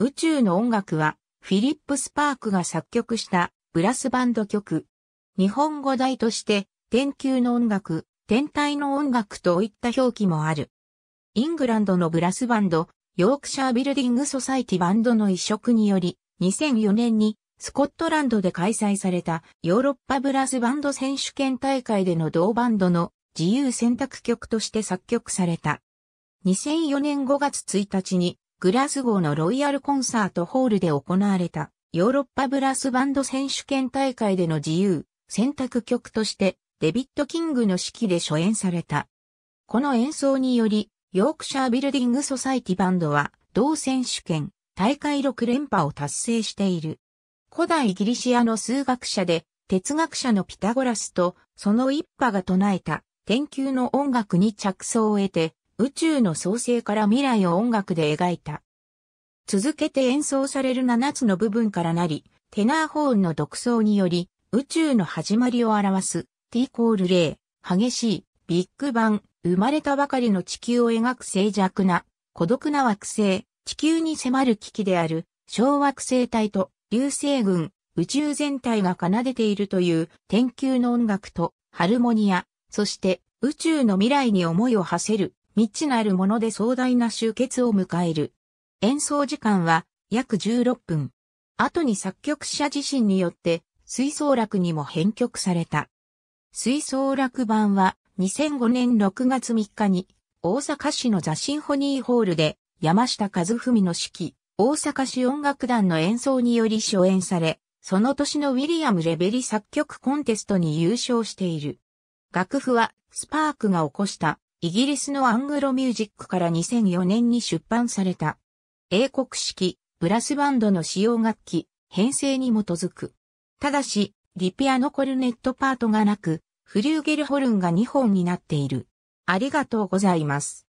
宇宙の音楽は、フィリップ・スパークが作曲したブラスバンド曲。日本語題として、天球の音楽、天体の音楽といった表記もある。イングランドのブラスバンド、ヨークシャービルディング・ソサイティバンドの移植により、2004年にスコットランドで開催されたヨーロッパブラスバンド選手権大会での同バンドの自由選択曲として作曲された。2004年5月1日にグラスゴーのロイヤルコンサートホールで行われたヨーロッパブラスバンド選手権大会での自由選択曲としてデビッド・キングの指揮で初演された。この演奏によりヨークシャービルディングソサイティバンドは同選手権大会6連覇を達成している。古代ギリシアの数学者で哲学者のピタゴラスとその一派が唱えた天球の音楽に着想を得て宇宙の創生から未来を音楽で描いた。続けて演奏される7つの部分からなり、テナーホーンの独奏により、宇宙の始まりを表す t コール0、激しい、ビッグバン、生まれたばかりの地球を描く静寂な、孤独な惑星、地球に迫る危機である、小惑星帯と流星群、宇宙全体が奏でているという天球の音楽とハルモニア、そして宇宙の未来に思いを馳せる未知なるもので壮大な集結を迎える。演奏時間は約16分。後に作曲者自身によって吹奏楽にも編曲された。吹奏楽版は2005年6月3日に大阪市のザ・シンフォニーホールで山下和文の指揮、大阪市音楽団の演奏により初演され、その年のウィリアム・レベリ作曲コンテストに優勝している。楽譜はスパークが起こしたイギリスのアングロミュージックから2004年に出版された、英国式ブラスバンドの使用楽器、編成に基づく。ただし、リピアノコルネットパートがなく、フリューゲルホルンが2本になっている。ありがとうございます。